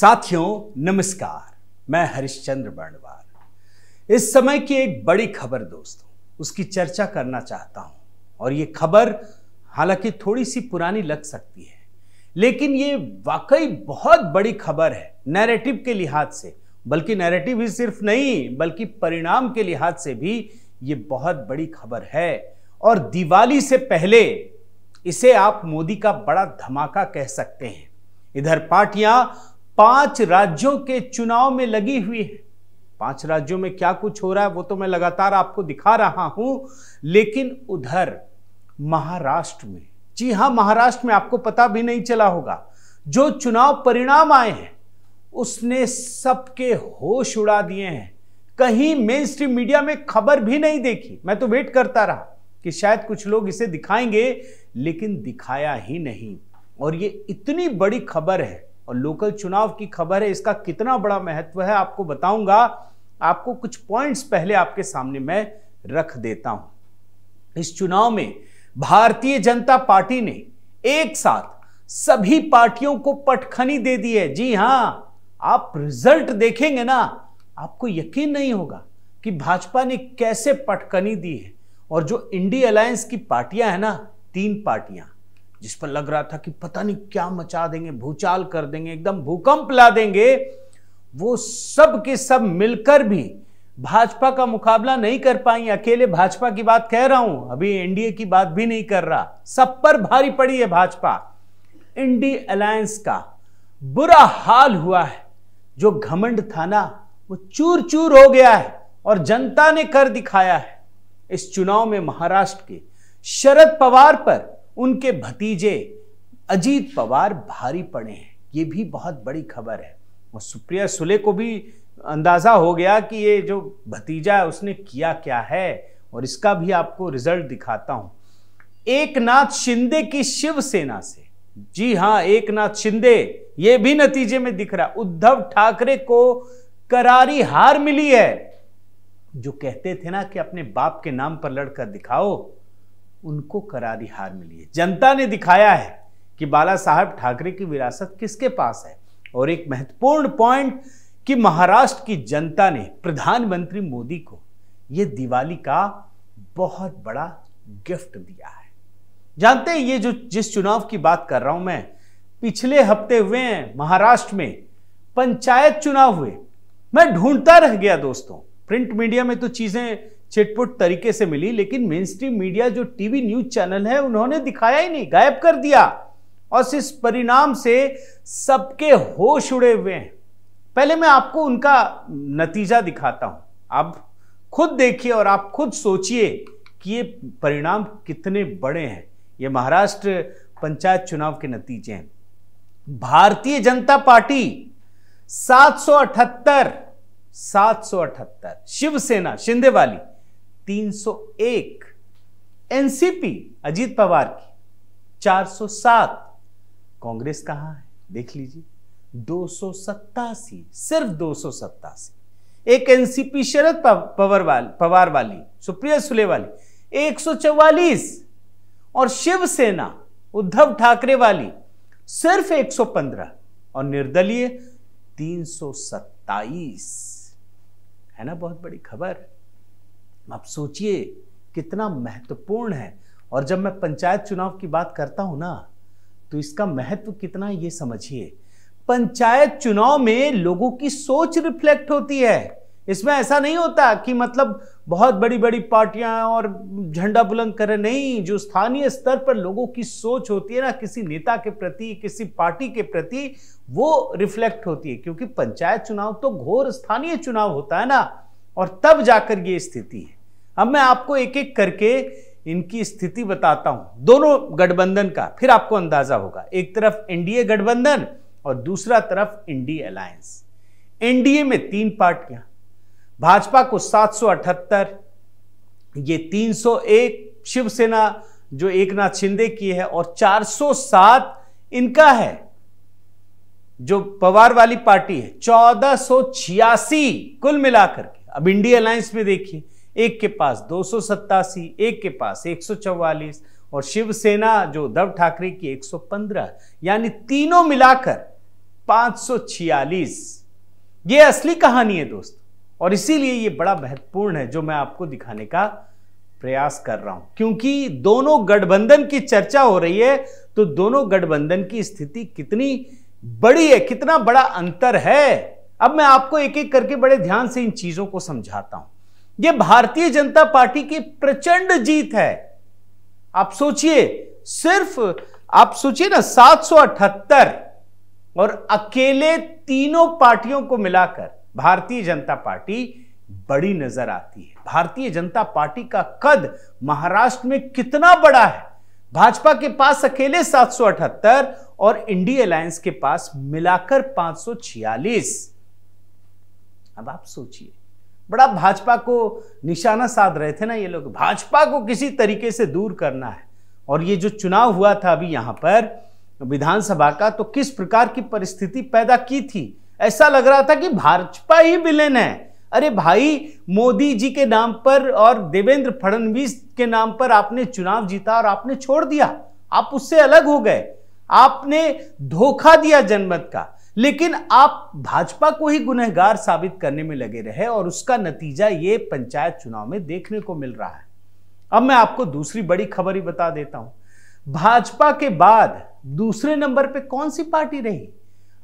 साथियों नमस्कार मैं हरिश्चंद्र बर्णवाल इस समय की एक बड़ी खबर दोस्तों उसकी चर्चा करना चाहता हूं और ये खबर हालांकि थोड़ी सी पुरानी लग सकती है लेकिन ये वाकई बहुत बड़ी खबर है नैरेटिव के लिहाज से बल्कि नैरेटिव ही सिर्फ नहीं बल्कि परिणाम के लिहाज से भी ये बहुत बड़ी खबर है और दिवाली से पहले इसे आप मोदी का बड़ा धमाका कह सकते हैं इधर पार्टियां पांच राज्यों के चुनाव में लगी हुई है पांच राज्यों में क्या कुछ हो रहा है वो तो मैं लगातार आपको दिखा रहा हूं लेकिन उधर महाराष्ट्र में जी हां महाराष्ट्र में आपको पता भी नहीं चला होगा जो चुनाव परिणाम आए हैं उसने सबके होश उड़ा दिए हैं कहीं मेन स्ट्रीम मीडिया में खबर भी नहीं देखी मैं तो वेट करता रहा कि शायद कुछ लोग इसे दिखाएंगे लेकिन दिखाया ही नहीं और ये इतनी बड़ी खबर है और लोकल चुनाव की खबर है इसका कितना बड़ा महत्व है आपको बताऊंगा आपको कुछ पॉइंट्स पहले आपके सामने मैं रख देता हूं इस चुनाव में भारतीय जनता पार्टी ने एक साथ सभी पार्टियों को पटखनी दे दी है जी हां आप रिजल्ट देखेंगे ना आपको यकीन नहीं होगा कि भाजपा ने कैसे पटखनी दी है और जो इंडी अलायंस की पार्टियां हैं ना तीन पार्टियां जिस पर लग रहा था कि पता नहीं क्या मचा देंगे भूचाल कर देंगे एकदम भूकंप ला देंगे वो सब के सब मिलकर भी भाजपा का मुकाबला नहीं कर पाई अकेले भाजपा की बात कह रहा हूं अभी एनडीए की बात भी नहीं कर रहा सब पर भारी पड़ी है भाजपा इंडी अलायंस का बुरा हाल हुआ है जो घमंड था ना वो चूर चूर हो गया है और जनता ने कर दिखाया है इस चुनाव में महाराष्ट्र के शरद पवार पर उनके भतीजे अजीत पवार भारी पड़े हैं ये भी बहुत बड़ी खबर है और सुप्रिया सुले को भी अंदाज़ा हो गया कि ये जो भतीजा है उसने किया क्या है और इसका भी आपको रिजल्ट दिखाता हूं एक नाथ शिंदे की शिवसेना से जी हाँ एक नाथ शिंदे ये भी नतीजे में दिख रहा उद्धव ठाकरे को करारी हार मिली है जो कहते थे ना कि अपने बाप के नाम पर लड़कर दिखाओ उनको करारी हार मिली है जनता ने दिखाया है कि बाला साहब ठाकरे की विरासत किसके पास है और एक महत्वपूर्ण पॉइंट कि महाराष्ट्र की जनता ने प्रधानमंत्री मोदी को यह दिवाली का बहुत बड़ा गिफ्ट दिया है जानते हैं ये जो जिस चुनाव की बात कर रहा हूं मैं पिछले हफ्ते हुए हैं महाराष्ट्र में पंचायत चुनाव हुए मैं ढूंढता रह गया दोस्तों प्रिंट मीडिया में तो चीजें छिटपुट तरीके से मिली लेकिन मेन स्ट्रीम मीडिया जो टीवी न्यूज चैनल है उन्होंने दिखाया ही नहीं गायब कर दिया और इस परिणाम से सबके होश उड़े हुए हैं पहले मैं आपको उनका नतीजा दिखाता हूं आप खुद देखिए और आप खुद सोचिए कि ये परिणाम कितने बड़े हैं ये महाराष्ट्र पंचायत चुनाव के नतीजे हैं भारतीय जनता पार्टी 778 778 शिवसेना शिंदे वाली 301 एनसीपी अजीत पवार की 407 कांग्रेस कहां है देख लीजिए दो सिर्फ दो एक एनसीपी शरद पवार वाली पवार वाली सुप्रिया सुले वाली 144 और शिवसेना उद्धव ठाकरे वाली सिर्फ 115 और निर्दलीय तीन है ना बहुत बड़ी खबर आप सोचिए कितना महत्वपूर्ण है और जब मैं पंचायत चुनाव की बात करता हूं ना तो इसका महत्व कितना ये समझिए पंचायत चुनाव में लोगों की सोच रिफ्लेक्ट होती है इसमें ऐसा नहीं होता कि मतलब बहुत बड़ी बड़ी पार्टियां और झंडा बुलंद करें नहीं जो स्थानीय स्तर पर लोगों की सोच होती है ना किसी नेता के प्रति किसी पार्टी के प्रति वो रिफ्लेक्ट होती है क्योंकि पंचायत चुनाव तो घोर स्थानीय चुनाव होता है ना और तब जाकर ये स्थिति है अब मैं आपको एक एक करके इनकी स्थिति बताता हूं दोनों गठबंधन का फिर आपको अंदाजा होगा एक तरफ एनडीए गठबंधन और दूसरा तरफ इंडी अलायंस एनडीए में तीन पार्टियां भाजपा को 778 ये 301 शिवसेना जो एक नाथ शिंदे की है और 407 इनका है जो पवार वाली पार्टी है चौदह कुल मिलाकर के अब इंडिया अलायंस में देखिए एक के पास दो एक के पास एक और शिवसेना जो उद्धव ठाकरे की 115 यानी तीनों मिलाकर 546 ये असली कहानी है दोस्त और इसीलिए ये बड़ा महत्वपूर्ण है जो मैं आपको दिखाने का प्रयास कर रहा हूं क्योंकि दोनों गठबंधन की चर्चा हो रही है तो दोनों गठबंधन की स्थिति कितनी बड़ी है कितना बड़ा अंतर है अब मैं आपको एक एक करके बड़े ध्यान से इन चीजों को समझाता हूं यह भारतीय जनता पार्टी की प्रचंड जीत है आप सोचिए सिर्फ आप सोचिए ना अठहत्तर और अकेले तीनों पार्टियों को मिलाकर भारतीय जनता पार्टी बड़ी नजर आती है भारतीय जनता पार्टी का कद महाराष्ट्र में कितना बड़ा है भाजपा के पास अकेले 778 और इंडिया अलायंस के पास मिलाकर 546 अब आप सोचिए बड़ा भाजपा को निशाना साध रहे थे ना ये लोग भाजपा को किसी तरीके से दूर करना है और ये जो चुनाव हुआ था अभी यहाँ पर विधानसभा का तो किस प्रकार की परिस्थिति पैदा की थी ऐसा लग रहा था कि भाजपा ही विलेन है अरे भाई मोदी जी के नाम पर और देवेंद्र फडणवीस के नाम पर आपने चुनाव जीता और आपने छोड़ दिया आप उससे अलग हो गए आपने धोखा दिया जनमत का लेकिन आप भाजपा को ही गुनहगार साबित करने में लगे रहे और उसका नतीजा ये पंचायत चुनाव में देखने को मिल रहा है अब मैं आपको दूसरी बड़ी खबर ही बता देता हूं भाजपा के बाद दूसरे नंबर पे कौन सी पार्टी रही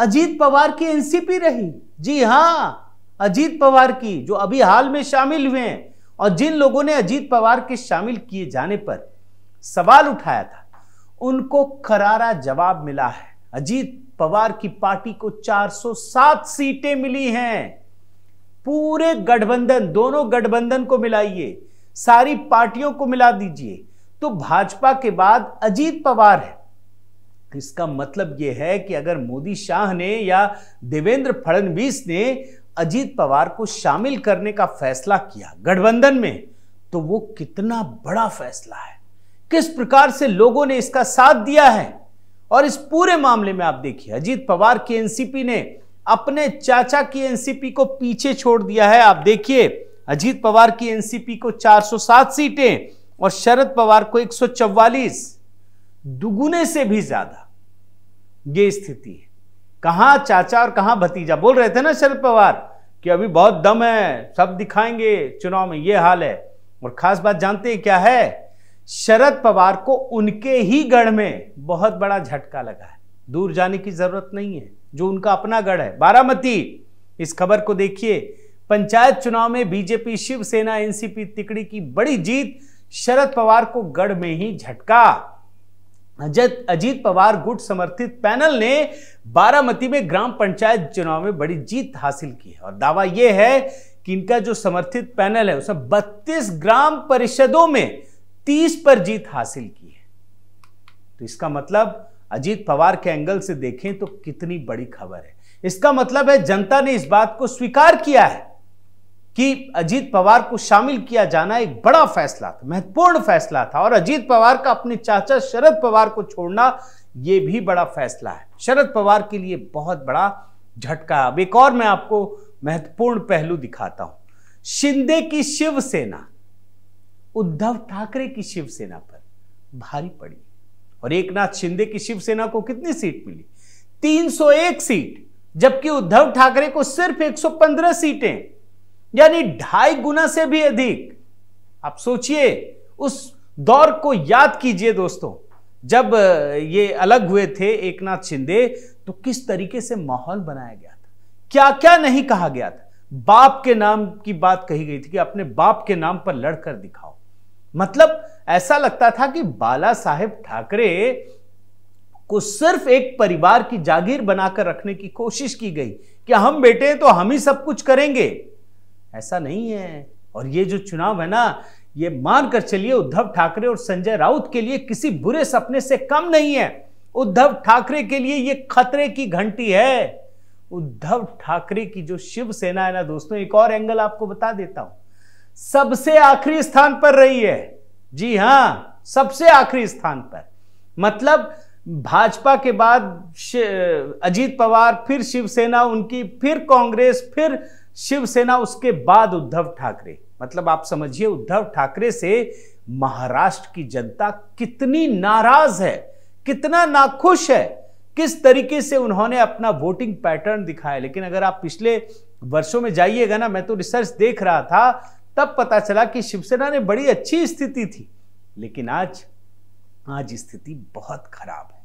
अजीत पवार की एनसीपी रही जी हां अजीत पवार की जो अभी हाल में शामिल हुए हैं और जिन लोगों ने अजीत पवार के शामिल किए जाने पर सवाल उठाया था उनको करारा जवाब मिला है अजीत पवार की पार्टी को 407 सीटें मिली हैं पूरे गठबंधन दोनों गठबंधन को मिलाइए सारी पार्टियों को मिला दीजिए तो भाजपा के बाद अजीत पवार है इसका मतलब यह है कि अगर मोदी शाह ने या देवेंद्र फडणवीस ने अजीत पवार को शामिल करने का फैसला किया गठबंधन में तो वो कितना बड़ा फैसला है किस प्रकार से लोगों ने इसका साथ दिया है और इस पूरे मामले में आप देखिए अजीत पवार के एनसीपी ने अपने चाचा की एनसीपी को पीछे छोड़ दिया है आप देखिए अजीत पवार की एनसीपी को 407 सीटें और शरद पवार को 144 दुगुने से भी ज्यादा यह स्थिति है कहा चाचा और कहा भतीजा बोल रहे थे ना शरद पवार कि अभी बहुत दम है सब दिखाएंगे चुनाव में यह हाल है और खास बात जानते हैं क्या है शरद पवार को उनके ही गढ़ में बहुत बड़ा झटका लगा है दूर जाने की जरूरत नहीं है जो उनका अपना गढ़ है बारामती इस खबर को देखिए पंचायत चुनाव में बीजेपी शिवसेना एनसीपी तिकड़ी की बड़ी जीत शरद पवार को गढ़ में ही झटका अजय अजीत पवार गुट समर्थित पैनल ने बारामती में ग्राम पंचायत चुनाव में बड़ी जीत हासिल की है और दावा यह है कि इनका जो समर्थित पैनल है उसमें 32 ग्राम परिषदों में तीस पर जीत हासिल की है तो इसका मतलब अजीत पवार के एंगल से देखें तो कितनी बड़ी खबर है इसका मतलब है जनता ने इस बात को स्वीकार किया है कि अजीत पवार को शामिल किया जाना एक बड़ा फैसला था महत्वपूर्ण फैसला था और अजीत पवार का अपने चाचा शरद पवार को छोड़ना यह भी बड़ा फैसला है शरद पवार के लिए बहुत बड़ा झटका अब एक और मैं आपको महत्वपूर्ण पहलू दिखाता हूं शिंदे की शिवसेना उद्धव ठाकरे की शिवसेना पर भारी पड़ी और एक नाथ शिंदे की शिवसेना को कितनी सीट मिली 301 सीट जबकि उद्धव ठाकरे को सिर्फ 115 सीटें यानी ढाई गुना से भी अधिक आप सोचिए उस दौर को याद कीजिए दोस्तों जब ये अलग हुए थे एक नाथ शिंदे तो किस तरीके से माहौल बनाया गया था क्या क्या नहीं कहा गया था बाप के नाम की बात कही गई थी कि अपने बाप के नाम पर लड़कर दिखाओ मतलब ऐसा लगता था कि बाला साहेब ठाकरे को सिर्फ एक परिवार की जागीर बनाकर रखने की कोशिश की गई कि हम बेटे हैं तो हम ही सब कुछ करेंगे ऐसा नहीं है और ये जो चुनाव है ना ये मानकर चलिए उद्धव ठाकरे और संजय राउत के लिए किसी बुरे सपने से कम नहीं है उद्धव ठाकरे के लिए ये खतरे की घंटी है उद्धव ठाकरे की जो शिवसेना है ना दोस्तों एक और एंगल आपको बता देता हूं सबसे आखिरी स्थान पर रही है जी हां सबसे आखिरी स्थान पर मतलब भाजपा के बाद अजीत पवार फिर शिवसेना उनकी फिर कांग्रेस फिर शिवसेना उसके बाद उद्धव ठाकरे मतलब आप समझिए उद्धव ठाकरे से महाराष्ट्र की जनता कितनी नाराज है कितना नाखुश है किस तरीके से उन्होंने अपना वोटिंग पैटर्न दिखाया लेकिन अगर आप पिछले वर्षों में जाइएगा ना मैं तो रिसर्च देख रहा था तब पता चला कि शिवसेना ने बड़ी अच्छी स्थिति थी लेकिन आज आज स्थिति बहुत खराब है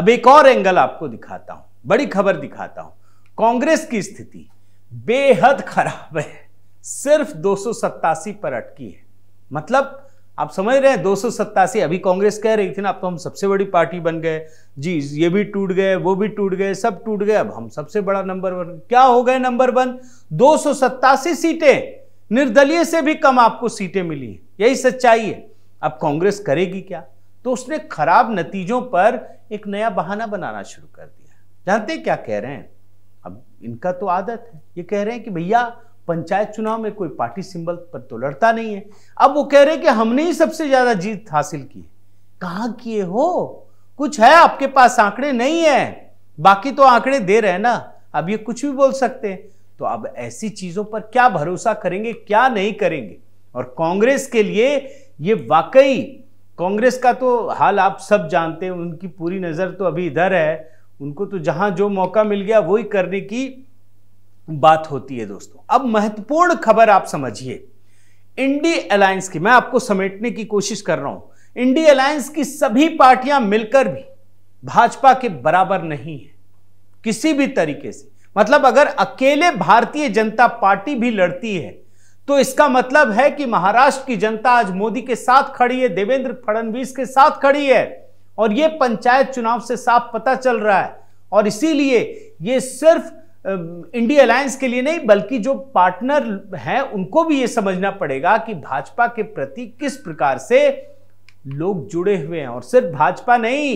अब एक और एंगल आपको दिखाता हूं बड़ी खबर दिखाता हूं कांग्रेस की स्थिति बेहद खराब है सिर्फ दो पर अटकी है मतलब आप समझ रहे हैं दो अभी कांग्रेस कह रही थी ना अब तो हम सबसे बड़ी पार्टी बन गए जी ये भी टूट गए वो भी टूट गए सब टूट गए अब हम सबसे बड़ा नंबर वन क्या हो गए नंबर वन दो सीटें निर्दलीय से भी कम आपको सीटें मिली यही सच्चाई है अब कांग्रेस करेगी क्या तो उसने खराब नतीजों पर एक नया बहाना बनाना शुरू कर दिया जानते क्या कह रहे हैं अब इनका तो आदत है ये कह रहे हैं कि भैया पंचायत चुनाव में कोई पार्टी सिंबल पर तो लड़ता नहीं है अब वो कह रहे हैं कि हमने ही सबसे ज्यादा जीत हासिल की कहा किए हो कुछ है आपके पास आंकड़े नहीं है बाकी तो आंकड़े दे रहे हैं ना अब ये कुछ भी बोल सकते हैं तो अब ऐसी चीजों पर क्या भरोसा करेंगे क्या नहीं करेंगे और कांग्रेस के लिए ये वाकई कांग्रेस का तो हाल आप सब जानते हैं उनकी पूरी नज़र तो अभी इधर है उनको तो जहां जो मौका मिल गया वही करने की बात होती है दोस्तों अब महत्वपूर्ण खबर आप समझिए इंडी अलायंस की मैं आपको समेटने की कोशिश कर रहा हूं इंडी अलायंस की सभी पार्टियां मिलकर भी भाजपा के बराबर नहीं है किसी भी तरीके से मतलब अगर अकेले भारतीय जनता पार्टी भी लड़ती है तो इसका मतलब है कि महाराष्ट्र की जनता आज मोदी के साथ खड़ी है देवेंद्र फडणवीस के साथ खड़ी है और यह पंचायत चुनाव से साफ पता चल रहा है और इसीलिए ये सिर्फ इंडिया अलायंस के लिए नहीं बल्कि जो पार्टनर हैं उनको भी यह समझना पड़ेगा कि भाजपा के प्रति किस प्रकार से लोग जुड़े हुए हैं और सिर्फ भाजपा नहीं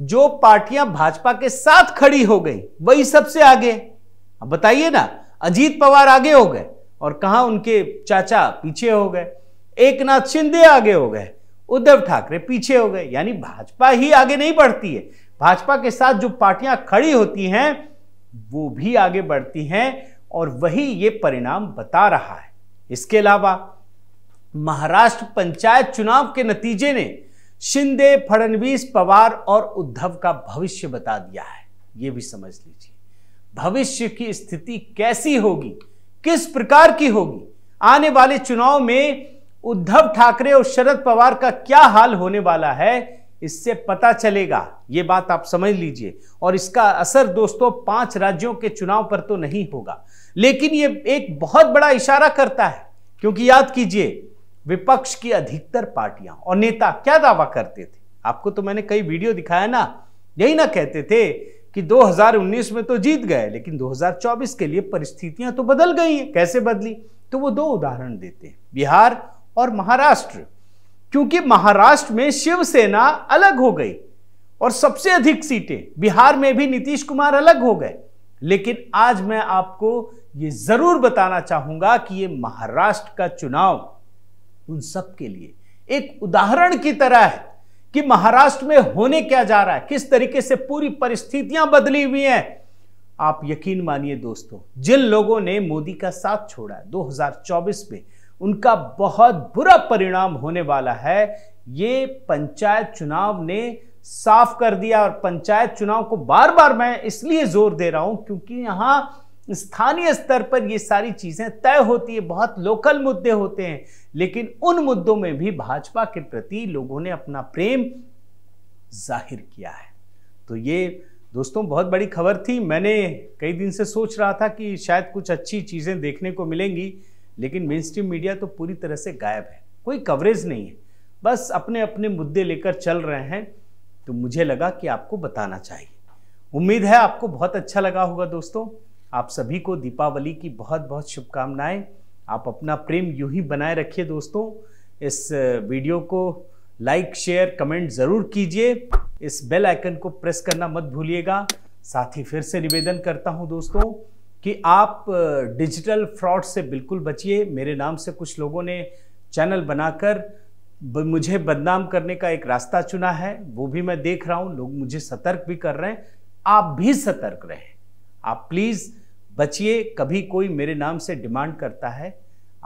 जो पार्टियां भाजपा के साथ खड़ी हो गई वही सबसे आगे अब बताइए ना अजीत पवार आगे हो गए और कहा उनके चाचा पीछे हो गए एक नाथ शिंदे आगे हो गए उद्धव ठाकरे पीछे हो गए यानी भाजपा ही आगे नहीं बढ़ती है भाजपा के साथ जो पार्टियां खड़ी होती हैं वो भी आगे बढ़ती हैं और वही ये परिणाम बता रहा है इसके अलावा महाराष्ट्र पंचायत चुनाव के नतीजे ने शिंदे फडणवीस पवार और उद्धव का भविष्य बता दिया है ये भी समझ लीजिए भविष्य की स्थिति कैसी होगी किस प्रकार की होगी आने वाले चुनाव में उद्धव ठाकरे और शरद पवार का क्या हाल होने वाला है इससे पता चलेगा ये बात आप समझ लीजिए और इसका असर दोस्तों पांच राज्यों के चुनाव पर तो नहीं होगा लेकिन ये एक बहुत बड़ा इशारा करता है क्योंकि याद कीजिए विपक्ष की अधिकतर पार्टियां और नेता क्या दावा करते थे आपको तो मैंने कई वीडियो दिखाया ना यही ना कहते थे कि 2019 में तो जीत गए लेकिन 2024 के लिए परिस्थितियां तो बदल गई हैं कैसे बदली तो वो दो उदाहरण देते हैं बिहार और महाराष्ट्र क्योंकि महाराष्ट्र में शिवसेना अलग हो गई और सबसे अधिक सीटें बिहार में भी नीतीश कुमार अलग हो गए लेकिन आज मैं आपको ये जरूर बताना चाहूंगा कि ये महाराष्ट्र का चुनाव उन सब के लिए एक उदाहरण की तरह है कि महाराष्ट्र में होने क्या जा रहा है किस तरीके से पूरी परिस्थितियां बदली हुई हैं आप यकीन मानिए दोस्तों जिन लोगों ने मोदी का साथ छोड़ा है 2024 में उनका बहुत बुरा परिणाम होने वाला है ये पंचायत चुनाव ने साफ कर दिया और पंचायत चुनाव को बार बार मैं इसलिए जोर दे रहा हूं क्योंकि यहां स्थानीय स्तर पर ये सारी चीज़ें तय होती है बहुत लोकल मुद्दे होते हैं लेकिन उन मुद्दों में भी भाजपा के प्रति लोगों ने अपना प्रेम जाहिर किया है तो ये दोस्तों बहुत बड़ी खबर थी मैंने कई दिन से सोच रहा था कि शायद कुछ अच्छी चीज़ें देखने को मिलेंगी लेकिन मेन स्ट्रीम मीडिया तो पूरी तरह से गायब है कोई कवरेज नहीं है बस अपने अपने मुद्दे लेकर चल रहे हैं तो मुझे लगा कि आपको बताना चाहिए उम्मीद है आपको बहुत अच्छा लगा होगा दोस्तों आप सभी को दीपावली की बहुत बहुत शुभकामनाएं आप अपना प्रेम यूं ही बनाए रखिए दोस्तों इस वीडियो को लाइक शेयर कमेंट ज़रूर कीजिए इस बेल आइकन को प्रेस करना मत भूलिएगा साथ ही फिर से निवेदन करता हूं दोस्तों कि आप डिजिटल फ्रॉड से बिल्कुल बचिए मेरे नाम से कुछ लोगों ने चैनल बनाकर मुझे बदनाम करने का एक रास्ता चुना है वो भी मैं देख रहा हूँ लोग मुझे सतर्क भी कर रहे हैं आप भी सतर्क रहें आप प्लीज़ बचिए कभी कोई मेरे नाम से डिमांड करता है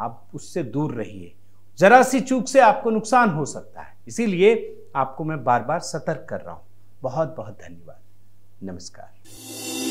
आप उससे दूर रहिए जरा सी चूक से आपको नुकसान हो सकता है इसीलिए आपको मैं बार बार सतर्क कर रहा हूं बहुत बहुत धन्यवाद नमस्कार